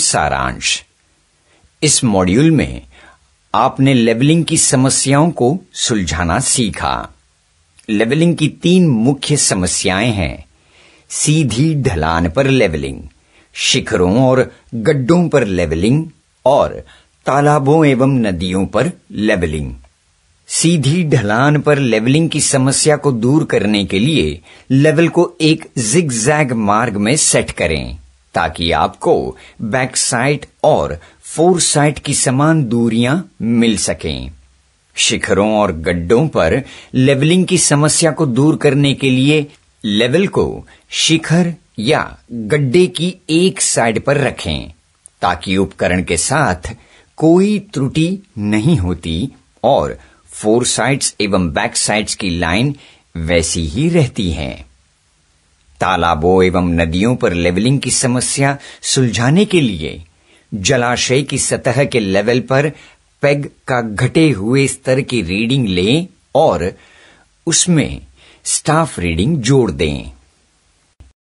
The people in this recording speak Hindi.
सारांश इस मॉड्यूल में आपने लेवलिंग की समस्याओं को सुलझाना सीखा लेवलिंग की तीन मुख्य समस्याएं हैं सीधी ढलान पर लेवलिंग शिखरों और गड्ढों पर लेवलिंग और तालाबों एवं नदियों पर लेवलिंग सीधी ढलान पर लेवलिंग की समस्या को दूर करने के लिए लेवल को एक जिग मार्ग में सेट करें ताकि आपको बैक साइट और फोर साइट की समान दूरियां मिल सकें शिखरों और गड्ढों पर लेवलिंग की समस्या को दूर करने के लिए लेवल को शिखर या गड्ढे की एक साइड पर रखें ताकि उपकरण के साथ कोई त्रुटि नहीं होती और फोर साइड्स एवं बैक साइड्स की लाइन वैसी ही रहती है तालाबों एवं नदियों पर लेवलिंग की समस्या सुलझाने के लिए जलाशय की सतह के लेवल पर पेग का घटे हुए स्तर की रीडिंग लें और उसमें स्टाफ रीडिंग जोड़ दें